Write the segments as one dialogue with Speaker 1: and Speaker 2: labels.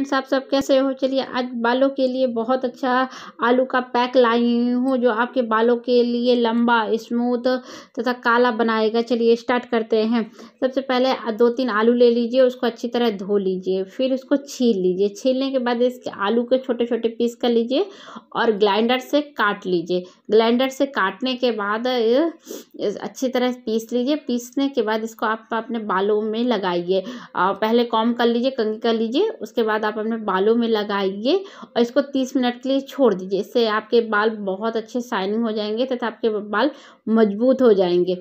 Speaker 1: friends आप सब कैसे हो चलिए आज बालों के लिए बहुत अच्छा आलू का पैक लाई हूँ जो आपके बालों के लिए लंबा स्मूथ तथा काला बनाएगा चलिए स्टार्ट करते हैं सबसे पहले दो तीन आलू ले लीजिए उसको अच्छी तरह धो लीजिए फिर उसको छील लीजिए छीलने के बाद इसके आलू के छोटे छोटे पीस कर लीजिए और ग्लाइंडर से काट लीजिए ग्लाइंडर से काटने के बाद अच्छी तरह पीस लीजिए पीसने के बाद इसको आप अपने बालों में लगाइए पहले कॉम कर लीजिए कंगी कर लीजिए उसके बाद आप अपने बालों में लगाइए और इसको तीस मिनट के लिए छोड़ दीजिए इससे आपके बाल बहुत अच्छे शाइनिंग हो जाएंगे तथा आपके बाल मजबूत हो जाएंगे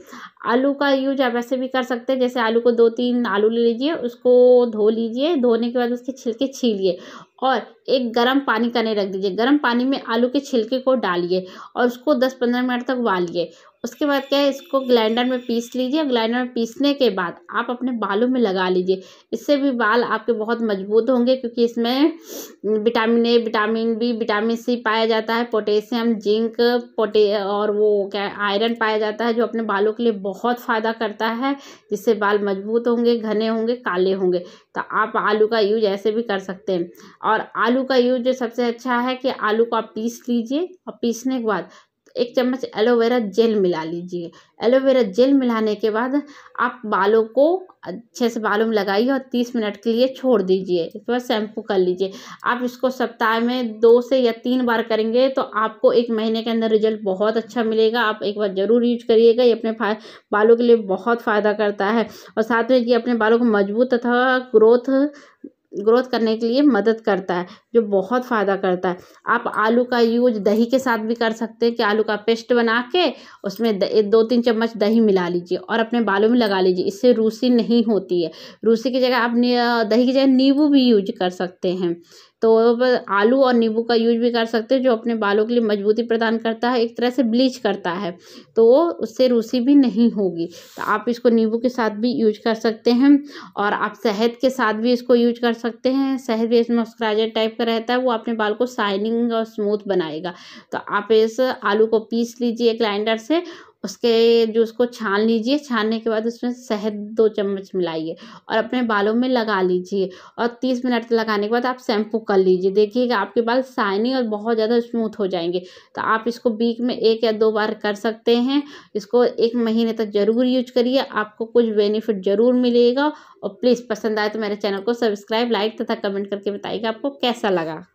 Speaker 1: आलू का यूज आप ऐसे भी कर सकते हैं जैसे आलू को दो तीन आलू ले लीजिए उसको धो लीजिए धोने के बाद उसके छिलके छीलिए और एक गर्म पानी करने रख दीजिए गर्म पानी में आलू के छिलके को डालिए और उसको दस पंद्रह मिनट तक उबालिए उसके बाद क्या है इसको ग्लाइंडर में पीस लीजिए ग्लाइंडर में पीसने के बाद आप अपने बालों में लगा लीजिए इससे भी बाल आपके बहुत मजबूत होंगे क्योंकि इसमें vitamin A vitamin B vitamin C पाया जाता है पोटेशियम जिंक पोटे और वो क्या आयरन पाया जाता है जो अपने बालों के लिए बहुत फ़ायदा करता है जिससे बाल मजबूत होंगे घने होंगे काले होंगे तो आप आलू का यूज ऐसे भी कर सकते हैं और आलू का यूज जो सबसे अच्छा है कि आलू को आप पीस लीजिए और पीसने के बाद एक चम्मच एलोवेरा जेल मिला लीजिए एलोवेरा जेल मिलाने के बाद आप बालों को अच्छे से बालों में लगाइए और तीस मिनट के लिए छोड़ दीजिए इसके बाद शैम्पू कर लीजिए आप इसको सप्ताह में दो से या तीन बार करेंगे तो आपको एक महीने के अंदर रिजल्ट बहुत अच्छा मिलेगा आप एक बार ज़रूर यूज करिएगा ये अपने बालों के लिए बहुत फ़ायदा करता है और साथ में ये अपने बालों को मजबूत तथा ग्रोथ ग्रोथ करने के लिए मदद करता है जो बहुत फ़ायदा करता है आप आलू का यूज दही के साथ भी कर सकते हैं कि आलू का पेस्ट बना के उसमें दो तीन चम्मच दही मिला लीजिए और अपने बालों में लगा लीजिए इससे रूसी नहीं होती है रूसी की जगह आप दही की जगह नींबू भी यूज कर सकते हैं तो आलू और नींबू का यूज भी कर सकते हैं जो अपने बालों के लिए मजबूती प्रदान करता है एक तरह से ब्लीच करता है तो उससे रूसी भी नहीं होगी तो आप इसको नींबू के साथ भी यूज कर सकते हैं और आप शहद के साथ भी इसको यूज कर सकते हैं शहद भी इसमें मॉइस्चराइजर टाइप का रहता है वो अपने बाल को शाइनिंग और स्मूथ बनाएगा तो आप इस आलू को पीस लीजिए ग्लाइंडर से उसके जो उसको छान लीजिए छानने के बाद उसमें शहद दो चम्मच मिलाइए और अपने बालों में लगा लीजिए और तीस मिनट लगाने के बाद आप शैम्पू कर लीजिए देखिएगा आपके बाल शाइनिंग और बहुत ज़्यादा स्मूथ हो जाएंगे तो आप इसको वीक में एक या दो बार कर सकते हैं इसको एक महीने तक ज़रूर यूज करिए आपको कुछ बेनिफिट ज़रूर मिलेगा और प्लीज़ पसंद आए तो मेरे चैनल को सब्सक्राइब लाइक तथा कमेंट करके बताइएगा आपको कैसा लगा